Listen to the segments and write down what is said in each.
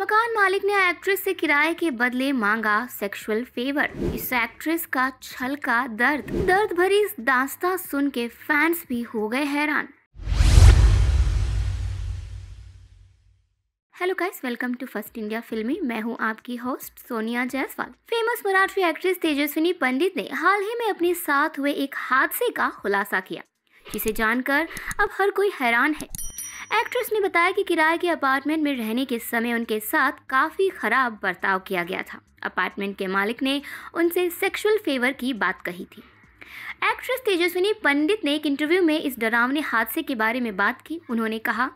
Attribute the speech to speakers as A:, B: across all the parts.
A: मकान मालिक ने एक्ट्रेस से किराए के बदले मांगा सेक्सुअल फेवर इस एक्ट्रेस का छल का दर्द दर्द भरी इस दास्ता सुन के फैंस भी हो गए हैरान hello guys welcome to first India Filmy मैं हूं आपकी host Sonia Jaiswal famous Marathi actress Tejaswini Pandit ने हाल ही में अपने साथ हुए एक हादसे का खुलासा किया जिसे जानकर अब हर कोई हैरान है एक्ट्रेस ने बताया कि किराए के अपार्टमेंट में रहने के समय उनके साथ काफ़ी ख़राब बर्ताव किया गया था अपार्टमेंट के मालिक ने उनसे सेक्सुअल फेवर की बात कही थी एक्ट्रेस तेजस्विनी पंडित ने एक इंटरव्यू में इस डरावने हादसे के बारे में बात की उन्होंने कहा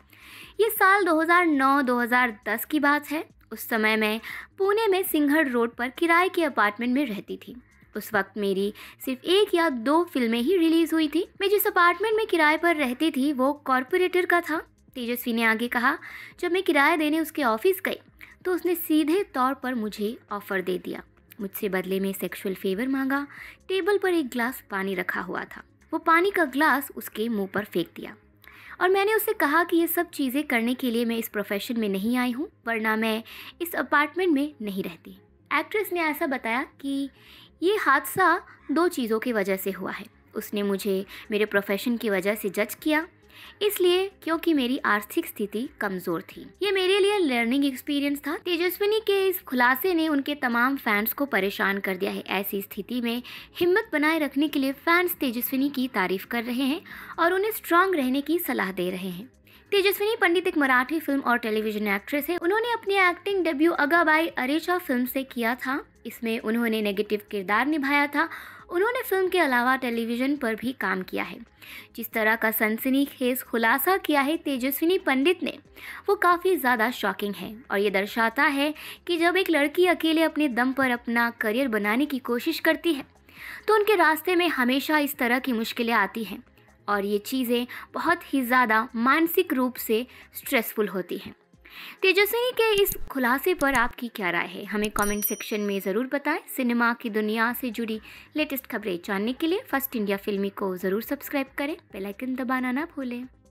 A: ये साल 2009-2010 की बात है उस समय मैं पुणे में सिंघर रोड पर किराए के अपार्टमेंट में रहती थी उस वक्त मेरी सिर्फ एक या दो फिल्में ही रिलीज़ हुई थी मैं जिस अपार्टमेंट में किराए पर रहती थी वो कॉरपोरेटर का था तेजस्वी ने आगे कहा जब मैं किराया देने उसके ऑफिस गई तो उसने सीधे तौर पर मुझे ऑफ़र दे दिया मुझसे बदले में सेक्सुअल फेवर मांगा टेबल पर एक ग्लास पानी रखा हुआ था वो पानी का ग्लास उसके मुंह पर फेंक दिया और मैंने उससे कहा कि ये सब चीज़ें करने के लिए मैं इस प्रोफेशन में नहीं आई हूँ वरना मैं इस अपार्टमेंट में नहीं रहती एक्ट्रेस ने ऐसा बताया कि ये हादसा दो चीज़ों की वजह से हुआ है उसने मुझे मेरे प्रोफेशन की वजह से जज किया इसलिए क्योंकि मेरी आर्थिक स्थिति कमजोर थी ये मेरे लिए लर्निंग एक्सपीरियंस था तेजस्विनी के इस खुलासे ने उनके तमाम फैंस को परेशान कर दिया है ऐसी स्थिति में हिम्मत बनाए रखने के लिए फैंस तेजस्विनी की तारीफ कर रहे हैं और उन्हें स्ट्रांग रहने की सलाह दे रहे हैं तेजस्विनी पंडित एक मराठी फिल्म और टेलीविजन एक्ट्रेस है उन्होंने अपनी acting debut Agabai Arecha film से किया था इसमें उन्होंने नेगेटिव किरदार निभाया था उन्होंने फिल्म के अलावा टेलीविजन पर भी काम किया है जिस तरह का सनसनी खेज खुलासा किया है तेजस्विनी पंडित ने वो काफ़ी ज़्यादा शॉकिंग है और ये दर्शाता है कि जब एक लड़की अकेले अपने दम पर अपना करियर बनाने की कोशिश करती है तो उनके रास्ते में हमेशा इस तरह की मुश्किलें आती हैं और ये चीज़ें बहुत ही ज़्यादा मानसिक रूप से स्ट्रेसफुल होती हैं तेजस्वी के इस खुलासे पर आपकी क्या राय है हमें कमेंट सेक्शन में ज़रूर बताएं सिनेमा की दुनिया से जुड़ी लेटेस्ट खबरें जानने के लिए फर्स्ट इंडिया फिल्मी को ज़रूर सब्सक्राइब करें बेल आइकन दबाना ना भूलें